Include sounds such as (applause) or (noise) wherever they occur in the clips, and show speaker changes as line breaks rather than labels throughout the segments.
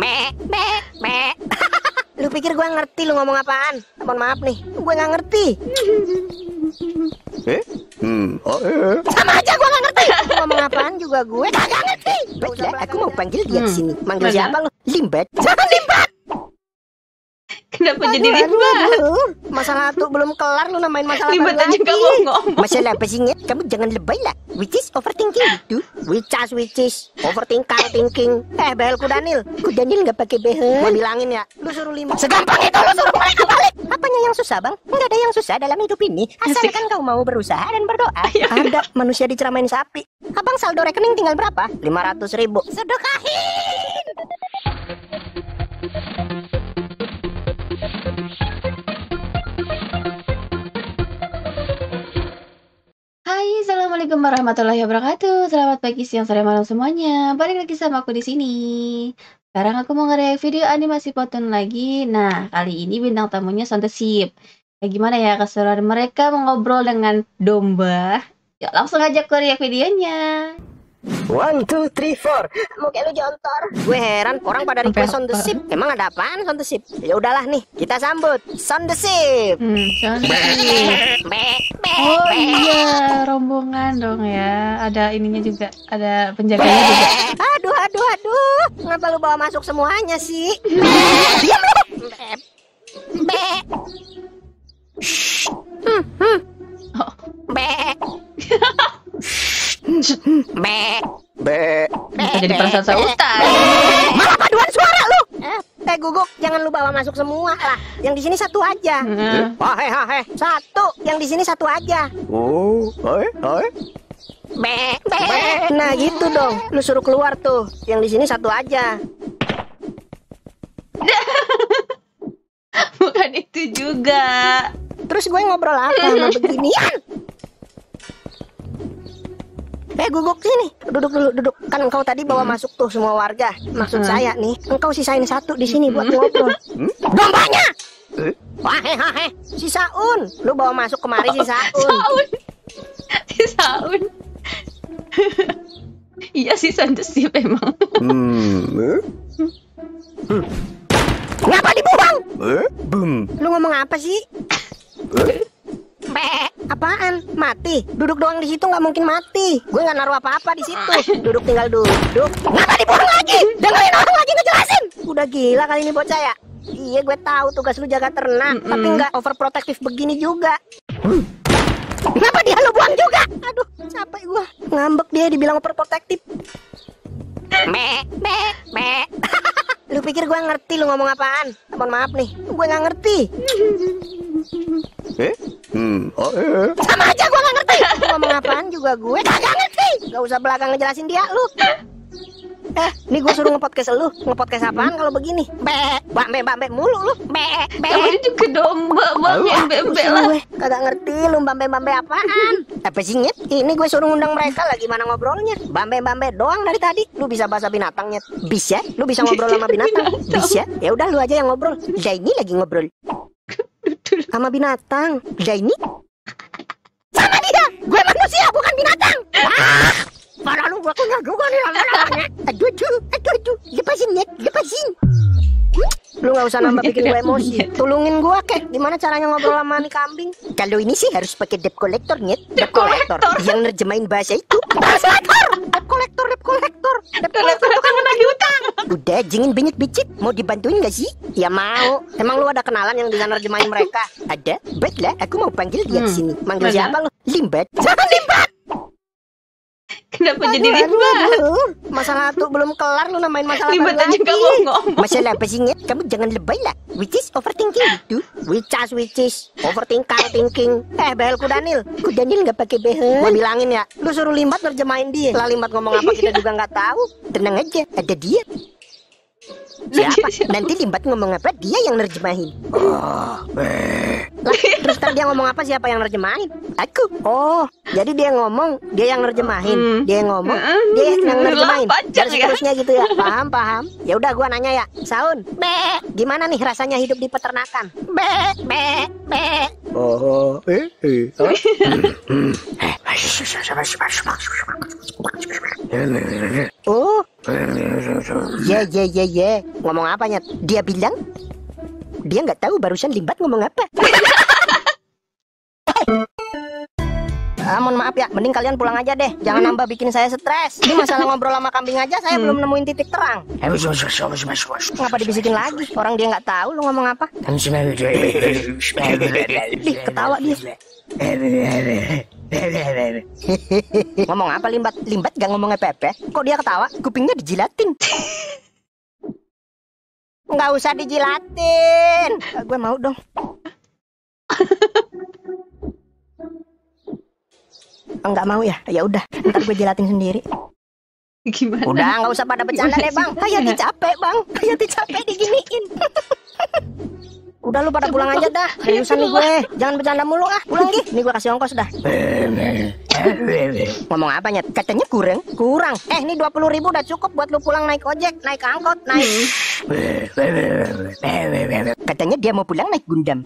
Me, me, me. lu pikir gue ngerti lu ngomong apaan? Mohon maaf nih, gue nggak ngerti. Eh? Hmm. Oh, eh. eh. Sama aja gue nggak ngerti. Lu ngomong apaan juga gue nggak ngerti. Baiklah, aku mau panggil dia hmm. ke sini. Manggil siapa lu? Limbet. (laughs) Jangan limbet. Kenapa aduh, jadi ribet? Masalah tuh belum kelar lu namain masalah ribet aja kamu ngomong. Masalah sih kamu jangan lebay lah. Which is overthinking itu. Which is which is overthinking thinking. Eh behelku Daniel. Ku Daniel nggak pakai behel. Mau bilangin ya. Lu suruh lima. Segampang itu lu suruh mereka balik. Apanya yang susah bang? Nggak ada yang susah dalam hidup ini. Asalkan kau mau berusaha dan berdoa. (laughs) Iya. Ada manusia diceramain sapi. Abang saldo rekening tinggal berapa? 500 ribu. Sedekahin. Hai, assalamualaikum warahmatullahi wabarakatuh. Selamat pagi, siang, sore, malam semuanya. Balik lagi sama aku di sini. Sekarang aku mau nge video animasi potong lagi. Nah, kali ini bintang tamunya Santa Sip. Ya, gimana ya keseruan mereka mengobrol dengan domba? Yuk, ya, langsung aja ke videonya. One, two, three, four. Mau kayak lu jontor. Gue heran, orang pada request sound the ship. Emang ada apaan sound the ship? Ya udahlah nih, kita sambut sound the ship. Hmm, oh iya, rombongan dong ya. Ada ininya juga, ada penjaganya juga. Aduh, aduh, aduh. Kenapa lu bawa masuk semuanya sih? Diam lu. Be. Hmm, hmm. Oh. (laughs) Be. Be. Bisa jadi perasaan sautan. Malah paduan suara lu. Eh teh guguk, jangan lu bawa masuk semua lah. Yang di sini satu aja. ah eh. Satu, yang di sini satu aja. Oh, hai eh, hai eh. Be, be. Nah gitu dong. Lu suruh keluar tuh. Yang di sini satu aja. (laughs) Bukan itu juga. Terus gue ngobrol apa sama beginian? Eh guguk sini Duduk dulu duduk Kan engkau tadi bawa hmm. masuk tuh semua warga Maksud hmm. saya nih Engkau sisain satu di sini buat hmm. ngobrol Dombanya eh? Wah hehehe Si Saun Lu bawa masuk kemari si Saun (laughs) Saun Si Saun (laughs) Iya sih sensitif emang hmm. (laughs) Duduk doang di situ nggak mungkin mati. Gue nggak naruh apa-apa di situ. Duduk tinggal duduk. Kenapa dibuang lagi? Dengerin orang lagi ngejelasin. Udah gila kali ini bocah ya. Iya gue tahu tugas lu jaga ternak, mm -mm. tapi nggak overprotektif begini juga. Kenapa dia lu buang juga? Aduh, capek gue Ngambek dia dibilang overprotektif. Me, me, me. (laughs) Lu pikir gue ngerti lu ngomong apaan? Mohon maaf nih, gue nggak ngerti. Eh? Hmm. Oh, eh, eh. Sama aja gue nggak ngerti. Lu ngomong apaan juga gue kagak ngerti. Gak usah belakang ngejelasin dia lu. Eh, nih gue suruh ngepodcast lu, ngepodcast apaan kalau begini? beh. Bambe bambe mulu lu. Be be. Kamu juga domba bambe bambe lah. Kagak ngerti lu bambe bambe apaan. Apa sih nyet? Ini gue suruh ngundang mereka lah gimana ngobrolnya. Bambe bambe doang dari tadi. Lu bisa bahasa binatangnya. Bisa? Ya? Lu bisa ngobrol sama binatang? Bisa. Ya udah lu aja yang ngobrol. Zaini lagi ngobrol. Sama binatang. Zaini? Sama dia. Gue manusia bukan binatang. Wah. Parah lu gue kenyal juga nih Aduh, aduh, aduh, aduh. Lu nggak usah nambah bikin gue iya. emosi. Tolongin gua kek, gimana caranya ngobrol sama nih kambing? Kalau ini sih harus pakai debt collector nyet. Debt collector. Yang nerjemahin bahasa itu. Bahasa Debt collector, debt collector. Debt collector itu kan menagih utang. Udah, jingin banyak bicit. Mau dibantuin gak sih? Ya mau. Emang lu ada kenalan yang bisa nerjemahin mereka? Ada? Baiklah, aku mau panggil dia hmm. sini. Manggil siapa lu? Limbat. Jangan (laughs) limbat. Kenapa jadi ribet? Masalah tuh belum kelar lu namain masalah lagi. ribet aja kamu ngomong. Masalah apa sih? kamu jangan lebay lah. Which is overthinking itu. Which is which is overthinking thinking. Eh behelku Daniel. Ku Daniel nggak pakai behel. Gua bilangin ya. Lu suruh limbat terjemahin dia. Lah limbat ngomong apa kita juga nggak tahu. Tenang aja, ada dia. Siapa? Nanti limbat ngomong apa dia yang nerjemahin. Oh, lah, Terus tadi dia ngomong apa siapa yang nerjemahin? Aku. Oh, jadi dia ngomong, dia yang nerjemahin. Hmm. Dia yang ngomong, hmm. dia yang nerjemahin. Jadi ya. seterusnya gitu ya. Paham, paham. Ya udah gua nanya ya. Saun. Be. Gimana nih rasanya hidup di peternakan? Be, be, be. Oh, eh, eh. Ah. Oh. Ya, ya, ya, ya. Ngomong apanya? Dia bilang dia nggak tahu barusan Limbat ngomong apa. (laughs)
Ah, mohon maaf ya, mending kalian pulang aja deh. Jangan hmm. nambah
bikin saya stres. Ini masalah ngobrol sama kambing aja, saya hmm. belum nemuin titik terang. Eh, Ngapa dibisikin lagi? Orang dia nggak tahu lu ngomong apa. Kan Dih, ketawa dia. ngomong apa limbat? Limbat gak ngomongnya Pepe. Kok dia ketawa? Kupingnya dijilatin. Nggak usah dijilatin. Eh, Gue mau dong. Oh, nggak mau ya ya udah ntar gue jelatin sendiri Gimana? Udah nggak usah pada bercanda deh bang. Hayati capek bang. Hayati capek diginiin. (laughs) Udah lu pada pulang aja dah. Seriusan nih gue. Jangan bercanda mulu ah. Pulang lagi. Nih gue kasih ongkos dah. Ngomong apa nyet? Katanya kurang. Kurang. Eh ini dua puluh ribu udah cukup buat lu pulang naik ojek, naik angkot, naik. Hmm. Katanya dia mau pulang naik gundam.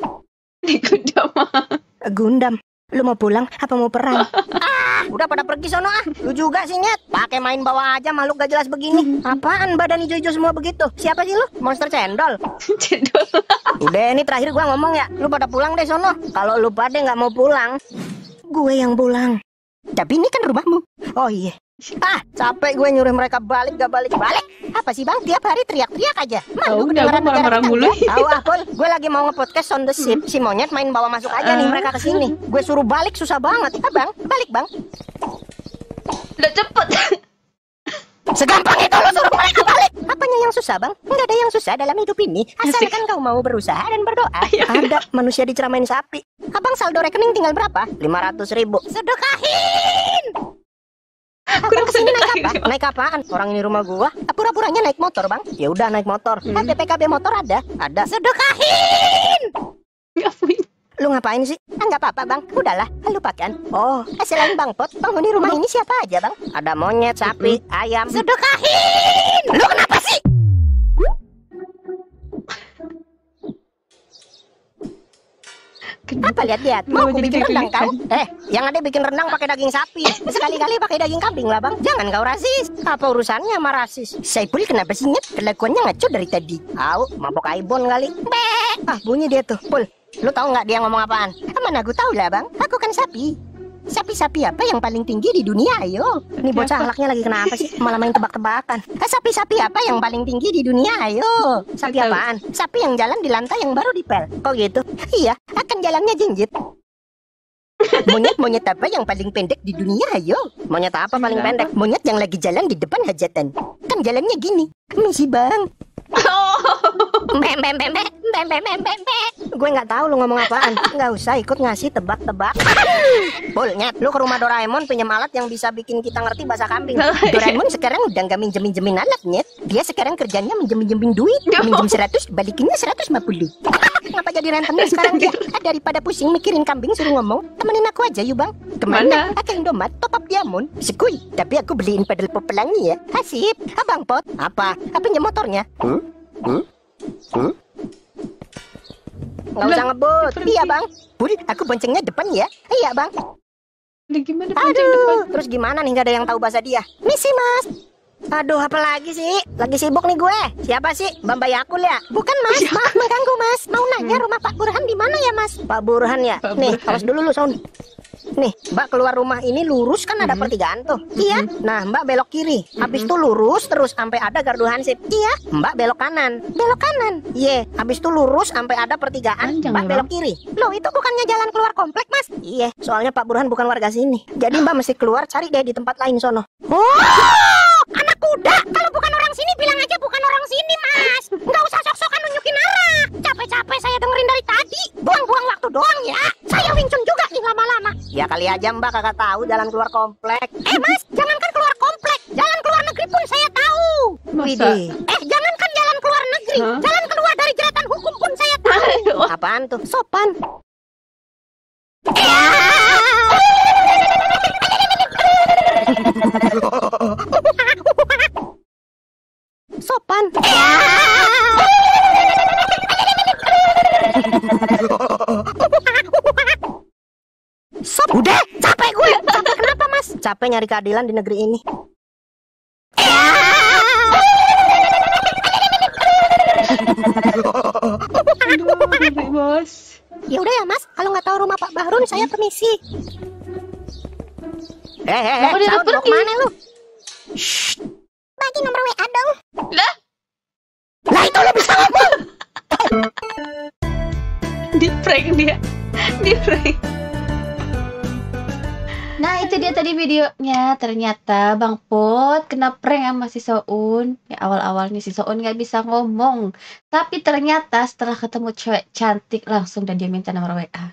Naik gundam. Gundam. Lu mau pulang apa mau perang? (laughs) ah, udah pada pergi sono ah. Lu juga sih nyet. Pakai main bawa aja malu gak jelas begini. Apaan badan hijau-hijau semua begitu? Siapa sih lu? Monster cendol. (laughs) cendol. udah ini terakhir gua ngomong ya. Lu pada pulang deh sono. Kalau lu pada nggak mau pulang, gue yang pulang. Tapi ini kan rumahmu. Oh iya. Ah, capek gue nyuruh mereka balik gak balik-balik. Apa sih bang, tiap hari teriak-teriak aja. Tahu nggak gue marah-marah mulu. Tahu ah, Pol, gue lagi mau ngepodcast on the ship. Si monyet main bawa masuk aja nih ah. mereka ke sini. Gue suruh balik susah banget. Ah, bang, balik bang. Udah cepet. Segampang itu lo suruh mereka balik. Apanya yang susah, Bang? Enggak ada yang susah dalam hidup ini. Asalkan kau mau berusaha dan berdoa. (laughs) Iya. ada manusia diceramain sapi. Abang saldo rekening tinggal berapa? Lima ratus ribu. Sedekahin! kurang ke kesini naik apa? Naik apaan? Orang ini rumah gua. Pura-puranya naik motor, Bang. Ya udah naik motor. Hmm. Ada PKB motor ada? Ada. Sedekahin. Ya Lu ngapain sih? Enggak ah, apa-apa bang, udahlah, lupakan Oh, eh, selain bang Pot, penghuni rumah ini siapa aja bang? Ada monyet, sapi, hmm. ayam Sedekahin! Lu kenapa sih? Apa lihat-lihat? Mau aku bikin rendang kau? Eh, yang ada bikin rendang pakai daging sapi. Sekali-kali pakai daging kambing lah, Bang. Jangan kau rasis. Apa urusannya sama rasis? Saiful kenapa sih nyet? Kelakuannya ngaco dari tadi. Au, mabok aibon kali. Be. Ah, bunyi dia tuh. Pul, lu tahu nggak dia ngomong apaan? mana aku tahu lah, Bang. Aku kan sapi sapi-sapi apa yang paling tinggi di dunia ayo Nih bocah anaknya lagi kenapa sih (laughs) malah main tebak-tebakan Eh, sapi-sapi apa yang paling tinggi di dunia ayo sapi apaan sapi yang jalan di lantai yang baru dipel kok gitu (laughs) iya akan jalannya jinjit Monyet-monyet apa yang paling pendek di dunia, ayo? Monyet apa paling iya. pendek? Monyet yang lagi jalan di depan hajatan. Kan jalannya gini. Misi bang, Gue nggak tahu lu ngomong apaan. Nggak usah ikut ngasih tebak-tebak. Bolnya, lu ke rumah Doraemon punya alat yang bisa bikin kita ngerti bahasa kambing. Oh, iya. Doraemon sekarang udah nggak minjem minjemin alat, Nyet. Dia sekarang kerjanya minjem minjemin duit. Minjem 100, balikinnya 150. Kenapa jadi rentenir sekarang dia? Ah, daripada pusing mikirin kambing suruh ngomong, temenin aku aja yuk bang. Kemana? yang domat, top up diamond, sekui. Tapi aku beliin pedal pop pelangi ya. Asip, abang pot. Apa? Apa motornya? Hmm? Hmm? Nggak usah ngebut. Iya, Bang. Budi, aku boncengnya depan ya. Iya, Bang. gimana Aduh, depan? terus gimana nih gak ada yang tahu bahasa dia? Misi, Mas. Aduh, apa lagi sih? Lagi sibuk nih gue. Siapa sih? Bamba Yakul ya? Bukan, Mas. Ya. Maaf mengganggu, Mas. Mau nanya hmm. rumah Pak Burhan di mana ya, Mas? Pak Burhan ya? Pak nih, harus dulu lu, Saun. Nih, Mbak keluar rumah ini lurus kan ada mm -hmm. pertigaan tuh. Mm -hmm. Iya. Mhm. Nah, Mbak belok kiri. Mm -hmm. Habis itu mhm. lurus terus sampai ada gardu hansip. Iya. Mbak belok kanan. Belok kanan. Iya. Yeah. Habis itu lurus sampai ada pertigaan. Anjang, Mbak ya, belok kiri. Loh, itu bukannya jalan keluar komplek, Mas? Iya. Soalnya Pak Burhan bukan warga sini. Jadi Mbak mesti keluar cari deh di tempat lain sono. Oh! Kali aja Mbak kagak tahu jalan keluar komplek. Eh Mas, jangankan keluar komplek, jalan keluar negeri pun saya tahu. Masa? Eh jangankan jalan keluar negeri, huh? jalan keluar dari jeratan hukum pun saya tahu. Apaan tuh? Sopan. Sopan. (laughs) Eh, capek gue. Capek kenapa, Mas? Capek nyari keadilan di negeri ini. bos. Ya udah ya, Mas. Kalau nggak tahu rumah Pak Bahrun, saya permisi. Eh, eh, eh, dia mau mana lu? Shh. Bagi nomor WA dong. Lah? Lah itu lu bisa ngomong. Di prank dia. Di prank. Nah itu dia tadi videonya Ternyata Bang Pot kena prank sama si Soun Ya awal-awalnya si Soun gak bisa ngomong Tapi ternyata setelah ketemu cewek cantik langsung dan dia minta nomor WA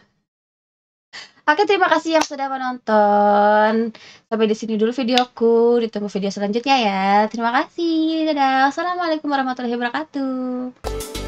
Oke terima kasih yang sudah menonton Sampai di sini dulu videoku Ditunggu video selanjutnya ya Terima kasih Dadah Assalamualaikum warahmatullahi wabarakatuh